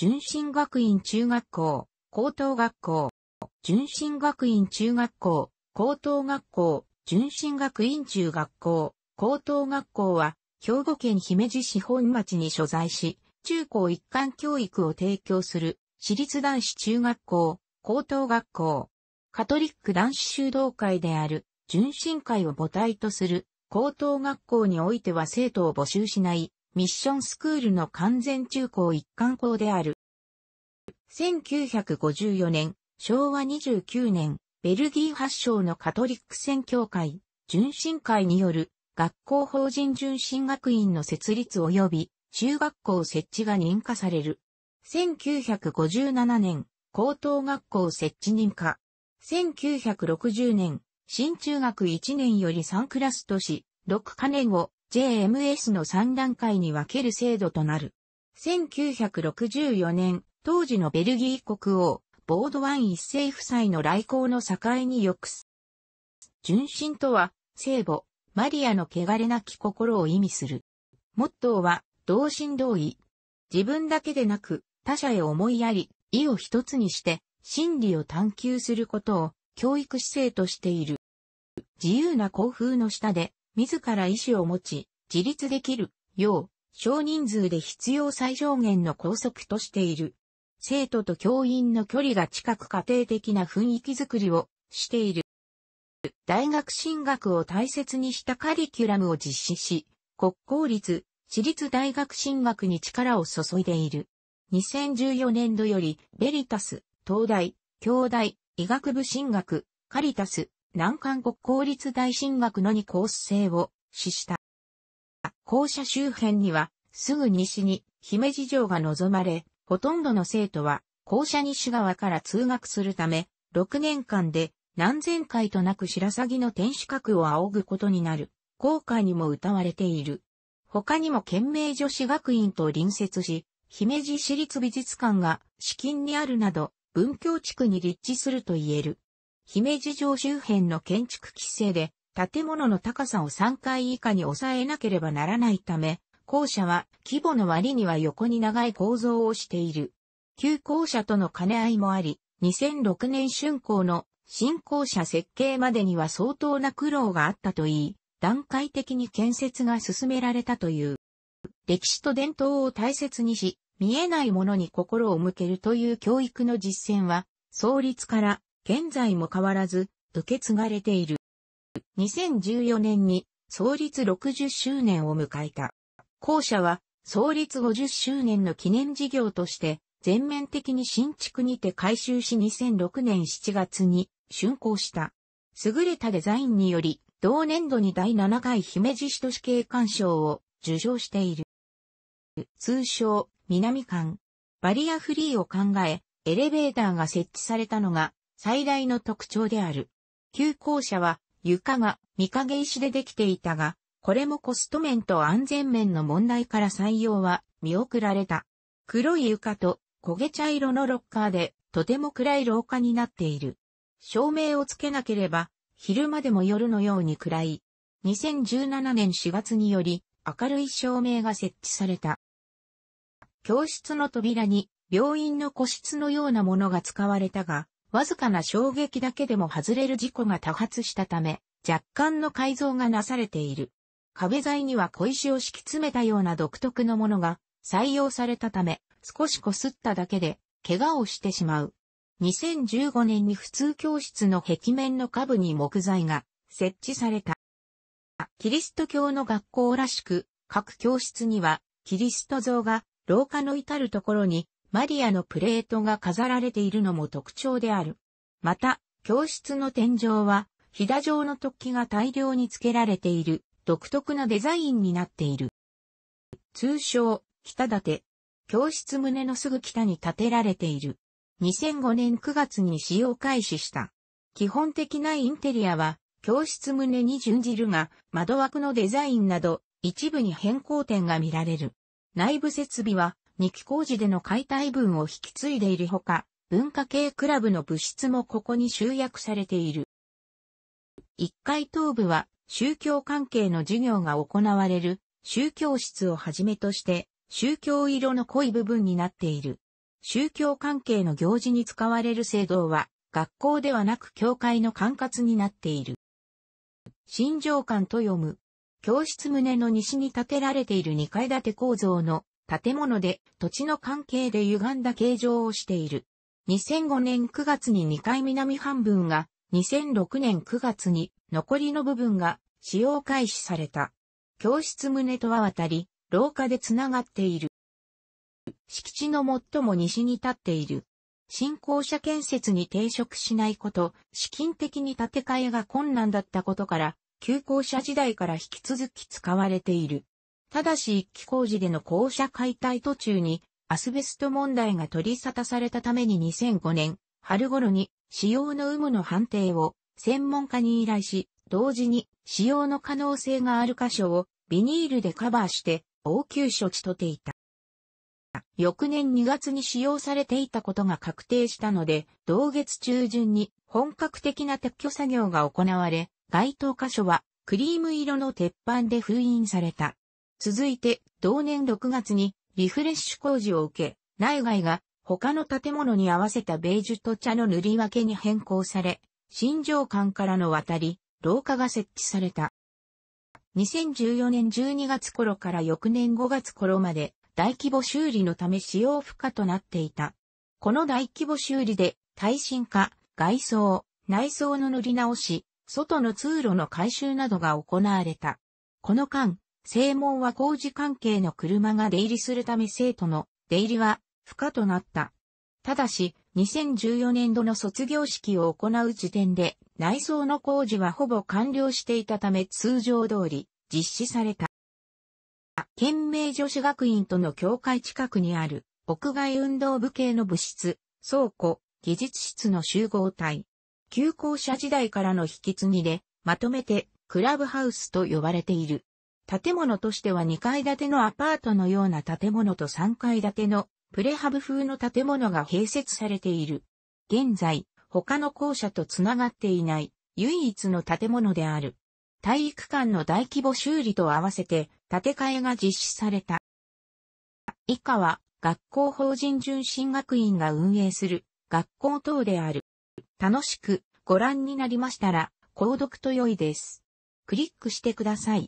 純真学院中学校、高等学校、純真学院中学校、高等学校、純真学院中学校、高等学校は、兵庫県姫路市本町に所在し、中高一貫教育を提供する、私立男子中学校、高等学校、カトリック男子修道会である、純真会を母体とする、高等学校においては生徒を募集しない、ミッションスクールの完全中高一貫校である。1954年、昭和29年、ベルギー発祥のカトリック宣教会、純真会による学校法人純真学院の設立及び中学校設置が認可される。1957年、高等学校設置認可。1960年、新中学1年より3クラスとし、6カ年を JMS の3段階に分ける制度となる。1964年、当時のベルギー国王、ボードワン一世夫妻の来航の境に抑す。純真とは、聖母、マリアの汚れなき心を意味する。モットーは、同心同意。自分だけでなく、他者へ思いやり、意を一つにして、真理を探求することを、教育姿勢としている。自由な幸風の下で、自ら意思を持ち、自立できるよう、少人数で必要最小限の校則としている。生徒と教員の距離が近く家庭的な雰囲気づくりをしている。大学進学を大切にしたカリキュラムを実施し、国公立、私立大学進学に力を注いでいる。2014年度より、ベリタス、東大、京大、医学部進学、カリタス、南韓国公立大進学の2コース制を死した。校舎周辺には、すぐ西に姫路城が望まれ、ほとんどの生徒は校舎西側から通学するため、6年間で何千回となく白鷺の天守閣を仰ぐことになる、校歌にも歌われている。他にも県名女子学院と隣接し、姫路市立美術館が資金にあるなど、文教地区に立地すると言える。姫路城周辺の建築規制で、建物の高さを3階以下に抑えなければならないため、校舎は規模の割には横に長い構造をしている。旧校舎との兼ね合いもあり、2006年春校の新校舎設計までには相当な苦労があったといい、段階的に建設が進められたという。歴史と伝統を大切にし、見えないものに心を向けるという教育の実践は、創立から現在も変わらず受け継がれている。2014年に創立60周年を迎えた。校舎は創立50周年の記念事業として全面的に新築にて改修し2006年7月に竣工した。優れたデザインにより同年度に第7回姫路市都市景観賞を受賞している。通称、南館。バリアフリーを考え、エレベーターが設置されたのが最大の特徴である。旧校舎は床が御影石でできていたが、これもコスト面と安全面の問題から採用は見送られた。黒い床と焦げ茶色のロッカーでとても暗い廊下になっている。照明をつけなければ昼間でも夜のように暗い。2017年4月により明るい照明が設置された。教室の扉に病院の個室のようなものが使われたが、わずかな衝撃だけでも外れる事故が多発したため、若干の改造がなされている。壁材には小石を敷き詰めたような独特のものが採用されたため、少し擦っただけで怪我をしてしまう。2015年に普通教室の壁面の下部に木材が設置された。キリスト教の学校らしく、各教室にはキリスト像が廊下の至るところにマリアのプレートが飾られているのも特徴である。また、教室の天井は、ひだ状の突起が大量に付けられている、独特なデザインになっている。通称、北建て。教室棟のすぐ北に建てられている。2005年9月に使用開始した。基本的なインテリアは、教室棟に準じるが、窓枠のデザインなど、一部に変更点が見られる。内部設備は、2期工事での解体分を引き継いでいるほか、文化系クラブの物質もここに集約されている。1階頭部は宗教関係の授業が行われる宗教室をはじめとして宗教色の濃い部分になっている。宗教関係の行事に使われる聖堂は学校ではなく教会の管轄になっている。新城館と読む。教室棟の西に建てられている2階建て構造の建物で土地の関係で歪んだ形状をしている。2005年9月に2階南半分が、2006年9月に残りの部分が使用開始された。教室棟とは渡り、廊下でつながっている。敷地の最も西に立っている。新校舎建設に抵触しないこと、資金的に建て替えが困難だったことから、旧校舎時代から引き続き使われている。ただし一期工事での校舎解体途中に、アスベスト問題が取り沙汰されたために2005年、春頃に、使用の有無の判定を、専門家に依頼し、同時に、使用の可能性がある箇所を、ビニールでカバーして、応急処置とていた。翌年2月に使用されていたことが確定したので、同月中旬に本格的な撤去作業が行われ、該当箇所はクリーム色の鉄板で封印された。続いて、同年6月にリフレッシュ工事を受け、内外が他の建物に合わせたベージュと茶の塗り分けに変更され、新城館からの渡り、廊下が設置された。2014年12月頃から翌年5月頃まで大規模修理のため使用不可となっていた。この大規模修理で耐震化、外装、内装の塗り直し、外の通路の改修などが行われた。この間、正門は工事関係の車が出入りするため生徒の出入りは不可となった。ただし、2014年度の卒業式を行う時点で内装の工事はほぼ完了していたため通常通り実施された。県名女子学院との境界近くにある屋外運動部系の部室、倉庫、技術室の集合体。旧校舎時代からの引き継ぎで、まとめてクラブハウスと呼ばれている。建物としては2階建てのアパートのような建物と3階建てのプレハブ風の建物が併設されている。現在、他の校舎とつながっていない唯一の建物である。体育館の大規模修理と合わせて建て替えが実施された。以下は学校法人純進学院が運営する学校等である。楽しくご覧になりましたら、購読と良いです。クリックしてください。